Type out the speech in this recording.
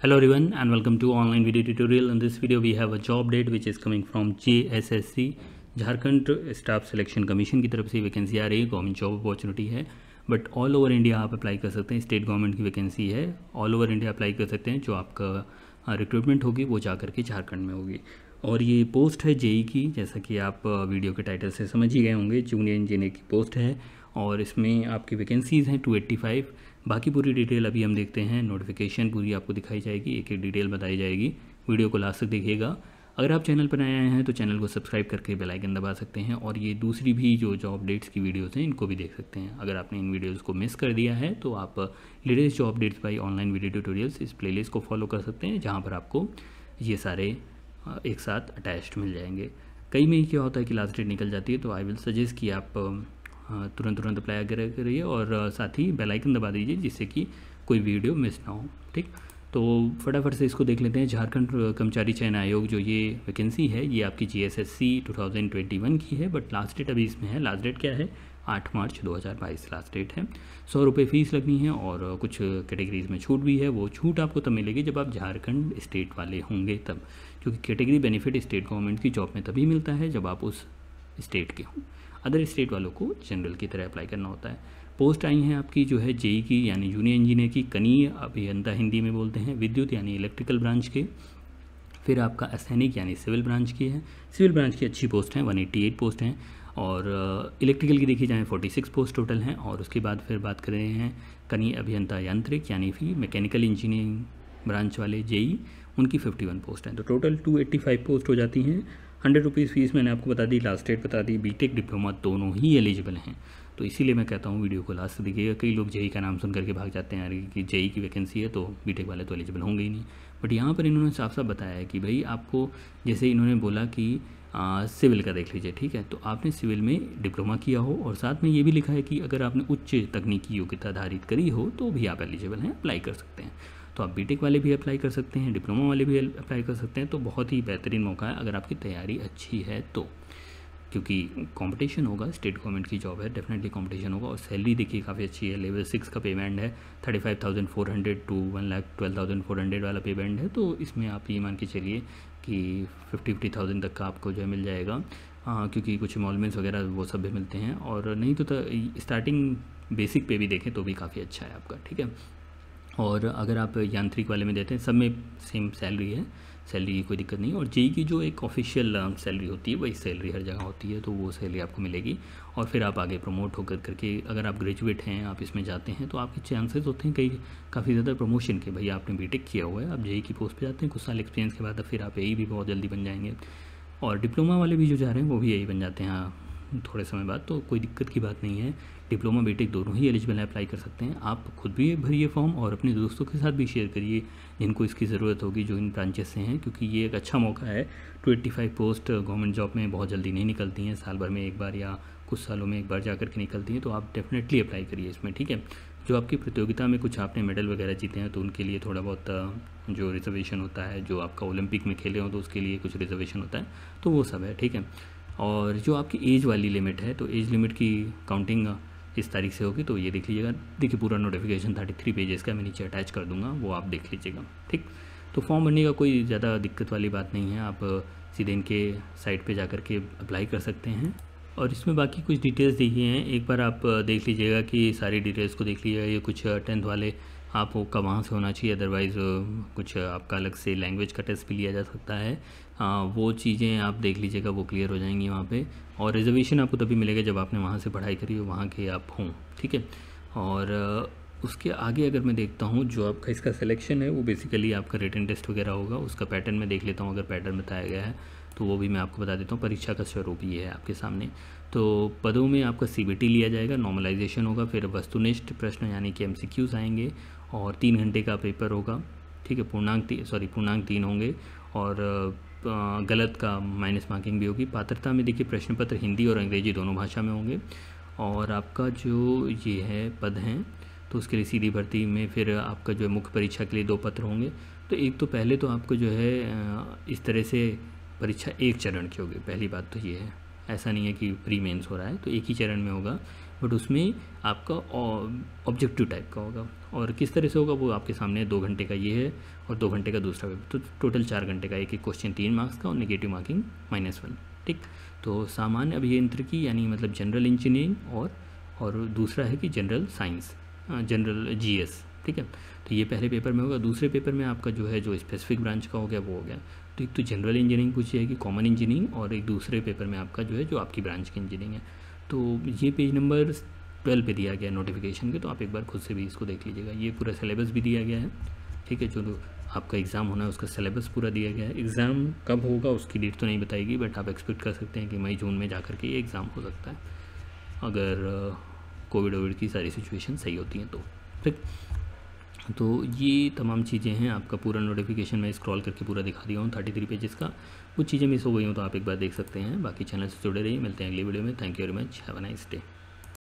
hello everyone and welcome to online video tutorial in this video we have a job date which is coming from JSSC Jharkhand staff Selection commission की तरफ से vacancy आ रही है government job opportunity है but all over India आप apply कर सकते हैं स्टेट गवर्नमेंट की वैकेंसी है ऑल ओवर इंडिया अप्लाई कर सकते हैं जो आपका रिक्रूटमेंट होगी वो जा करके झारखंड में होगी और ये पोस्ट है जेई की जैसा कि आप वीडियो के टाइटल से समझ ही गए होंगे जूनियर इंजीनियर की पोस्ट है और इसमें आपकी वैकेंसीज़ हैं 285 बाकी पूरी डिटेल अभी हम देखते हैं नोटिफिकेशन पूरी आपको दिखाई जाएगी एक एक डिटेल बताई जाएगी वीडियो को लास्ट तक देखिएगा अगर आप चैनल पर आए हैं तो चैनल को सब्सक्राइब करके बेल आइकन दबा सकते हैं और ये दूसरी भी जो जॉब अपडेट्स की वीडियोस हैं इनको भी देख सकते हैं अगर आपने इन वीडियोस को मिस कर दिया है तो आप latest job updates by online video tutorials इस प्लेलिस्ट को फॉलो कर सकते हैं जहाँ पर आपको ये सारे एक साथ अटैच्ड मिल जाएंगे कई में ही क्या होता है कि लास्ट डेट निकल जाती है तो आई विल सजेस्ट कि आप तुरंत तुरंत अप्लाई करिए और साथ ही बेल आइकन दबा दीजिए जिससे कि कोई वीडियो मिस ना हो ठीक तो फटाफट से इसको देख लेते हैं झारखंड कर्मचारी चयन आयोग जो ये वैकेंसी है ये आपकी G S S C two thousand twenty one की है बट लास्ट डेट अभी इसमें है लास्ट डेट क्या है आठ मार्च 2022 लास्ट डेट है सौ रुपये फ़ीस लगनी है और कुछ कैटेगरीज में छूट भी है वो छूट आपको तब मिलेगी जब आप झारखंड स्टेट वाले होंगे तब क्योंकि कैटेगरी बेनिफिट स्टेट गवर्नमेंट की जॉब में तभी मिलता है जब आप उस स्टेट के हों अदर स्टेट वालों को जनरल की तरह अप्लाई करना होता है पोस्ट आई हैं आपकी जो है जेई e की यानी जूनियर इंजीनियर की कनीय अभियंता हिंदी में बोलते हैं विद्युत यानी इलेक्ट्रिकल ब्रांच के फिर आपका असैनिक e, यानी सिविल ब्रांच की है सिविल ब्रांच की अच्छी पोस्ट हैं 188 पोस्ट हैं और इलेक्ट्रिकल की देखी जाए 46 पोस्ट टोटल हैं और उसके बाद फिर बात कर रहे हैं कनी अभियंता यांत्रिक यानी कि मैकेनिकल इंजीनियरिंग ब्रांच वाले जेई उनकी 51 पोस्ट हैं तो टोटल 285 पोस्ट हो जाती हैं हंड्रेड रुपीज़ फ़ीस मैंने आपको बता दी लास्ट डेट बता दी बीटेक डिप्लोमा दोनों ही एलिजिबल हैं तो इसीलिए मैं कहता हूँ वीडियो को लास्ट देखिएगा कई लोग जेई का नाम सुन करके भाग जाते हैं यार कि जेई की वैकेंसी है तो बीटेक वाले तो एलिजिबल होंगे ही नहीं बट यहाँ पर इन्होंने साफ साफ बताया है कि भाई आपको जैसे इन्होंने बोला कि सिविल का देख लीजिए ठीक है तो आपने सिविल में डिप्लोमा किया हो और साथ में ये भी लिखा है कि अगर आपने उच्च तकनीकी योग्यता आधारित करी हो तो भी आप एलिजिबल हैं अप्लाई कर सकते हैं तो आप बीटेक वाले भी अप्लाई कर सकते हैं डिप्लोमा वाले भी अप्लाई कर सकते हैं तो बहुत ही बेहतरीन मौका है अगर आपकी तैयारी अच्छी है तो क्योंकि कंपटीशन होगा स्टेट गवर्नमेंट की जॉब है डेफिनेटली कंपटीशन होगा और सैलरी देखिए काफ़ी अच्छी है लेवल सिक्स का पेमेंट है thirty five thousand four hundred to one lakh twelve thousand four hundred वाला पेमेंट है तो इसमें आप ये मान के चलिए कि फिफ्टी फिफ्टी थाउजेंड तक का आपको जो है मिल जाएगा आ, क्योंकि कुछ इमॉलमेंट्स वगैरह वो सब भी मिलते हैं और नहीं तो, तो स्टार्टिंग बेसिक पे भी देखें तो भी काफ़ी अच्छा है आपका ठीक है और अगर आप यांत्रिक वाले में देते हैं सब में सेम सैलरी है सैलरी की कोई दिक्कत नहीं और जेई की जो एक ऑफिशियल um, सैलरी होती है वही सैलरी हर जगह होती है तो वो सैलरी आपको मिलेगी और फिर आप आगे प्रमोट होकर करके अगर आप ग्रेजुएट हैं आप इसमें जाते हैं तो आपके चांसेस होते हैं कई काफ़ी ज़्यादा प्रमोशन के भाई आपने बीटेक किया हुआ है आप जेई की पोस्ट पर जाते हैं कुछ साल एक्सपीरियंस के बाद फिर आप यही भी e बहुत जल्दी बन जाएंगे और डिप्लोमा वाले भी जो जा रहे हैं वो भी यही e बन जाते हैं हाँ थोड़े समय बाद तो कोई दिक्कत की बात नहीं है डिप्लोमा बीटेक दोनों ही एलिजिबल हैं अप्लाई कर सकते हैं आप खुद भी भरिए फॉर्म और अपने दोस्तों के साथ भी शेयर करिए जिनको इसकी ज़रूरत होगी जो इन ब्रांचेस से हैं क्योंकि ये एक अच्छा मौका है twenty five post government job में बहुत जल्दी नहीं निकलती हैं साल भर में एक बार या कुछ सालों में एक बार जा करके निकलती हैं तो आप डेफिनेटली अप्लाई करिए इसमें ठीक है जो आपकी प्रतियोगिता में कुछ आपने मेडल वगैरह जीते हैं तो उनके लिए थोड़ा बहुत जो रिजर्वेशन होता है जो आपका ओलंपिक में खेले हों तो उसके लिए कुछ रिजर्वेशन होता है तो वो सब है ठीक है और जो आपकी एज वाली लिमिट है तो एज लिमिट की काउंटिंग इस तारीख से होगी तो ये देख लीजिएगा देखिए पूरा नोटिफिकेशन थर्टी थ्री पेजेस का मैं नीचे अटैच कर दूंगा वो आप देख लीजिएगा ठीक तो फॉर्म भरने का कोई ज़्यादा दिक्कत वाली बात नहीं है आप सीधे इनके साइट पे जा करके के अप्लाई कर सकते हैं और इसमें बाकी कुछ डिटेल्स दी गई हैं एक बार आप देख लीजिएगा कि सारी डिटेल्स को देख लीजिएगा ये कुछ टेंथ वाले आप का वहाँ से होना चाहिए अदरवाइज़ कुछ आपका अलग से लैंग्वेज का टेस्ट भी लिया जा सकता है आ, वो चीज़ें आप देख लीजिएगा वो क्लियर हो जाएंगी वहाँ पे और रिजर्वेशन आपको तभी मिलेगा जब आपने वहाँ से पढ़ाई करी हो वहाँ के आप हों ठीक है और उसके आगे अगर मैं देखता हूँ जो आपका इसका सिलेक्शन है वो बेसिकली आपका रिटर्न टेस्ट वगैरह होगा उसका पैटर्न मैं देख लेता हूँ अगर पैटर्न बताया गया है तो वो भी मैं आपको बता देता हूँ परीक्षा का स्वरूप ये है आपके सामने तो पदों में आपका सी लिया जाएगा नॉर्मलाइजेशन होगा फिर वस्तुनिष्ठ प्रश्न यानी कि एम आएंगे और तीन घंटे का पेपर होगा ठीक है पूर्णांक सॉरी पूर्णांक तीन होंगे और गलत का माइनस मार्किंग भी होगी पात्रता में देखिए प्रश्न पत्र हिंदी और अंग्रेजी दोनों भाषा में होंगे और आपका जो ये है पद हैं तो उसके लिए सीधी भर्ती में फिर आपका जो है मुख्य परीक्षा के लिए दो पत्र होंगे तो एक तो पहले तो आपको जो है इस तरह से परीक्षा एक चरण की होगी पहली बात तो ये है ऐसा नहीं है कि प्री मेंस हो रहा है तो एक ही चरण में होगा बट उसमें आपका ऑब्जेक्टिव टाइप का होगा और किस तरह से होगा वो आपके सामने दो घंटे का ये है और दो घंटे का दूसरा वेब तो टोटल चार घंटे का एक एक क्वेश्चन तीन मार्क्स का और नेगेटिव मार्किंग माइनस वन ठीक तो सामान्य अभियंत्रिकी यानी मतलब जनरल इंजीनियरिंग और और दूसरा है कि जनरल साइंस जनरल जीएस ठीक है तो ये पहले पेपर में होगा दूसरे पेपर में आपका जो है जो स्पेसिफिक ब्रांच का हो गया वो हो गया तो एक तो जनरल इंजीनियरिंग पूछी कि कॉमन इंजीनियरिंग और एक दूसरे पेपर में आपका जो है जो आपकी ब्रांच की इंजीनियरिंग है तो ये पेज नंबर ट्वेल्व पे दिया गया नोटिफिकेशन के तो आप एक बार खुद से भी इसको देख लीजिएगा ये पूरा सिलेबस भी दिया गया है ठीक है जो आपका एग्ज़ाम होना है उसका सिलेबस पूरा दिया गया है एग्ज़ाम कब होगा उसकी डेट तो नहीं बताएगी बट आप एक्सपेक्ट कर सकते हैं कि मई जून में जा कर के ये एग्ज़ाम हो सकता है अगर कोविड ओविड की सारी सिचुएशन सही होती हैं तो ठीक तो ये तमाम चीज़ें हैं आपका पूरा नोटिफिकेशन मैं स्क्रॉल करके पूरा दिखा दिया हूँ थर्टी थ्री पेजेस का कुछ चीज़ें मिस हो गई हूँ तो आप एक बार देख सकते हैं बाकी चैनल से जुड़े रहिए मिलते हैं अगली वीडियो में thank you very much have a nice day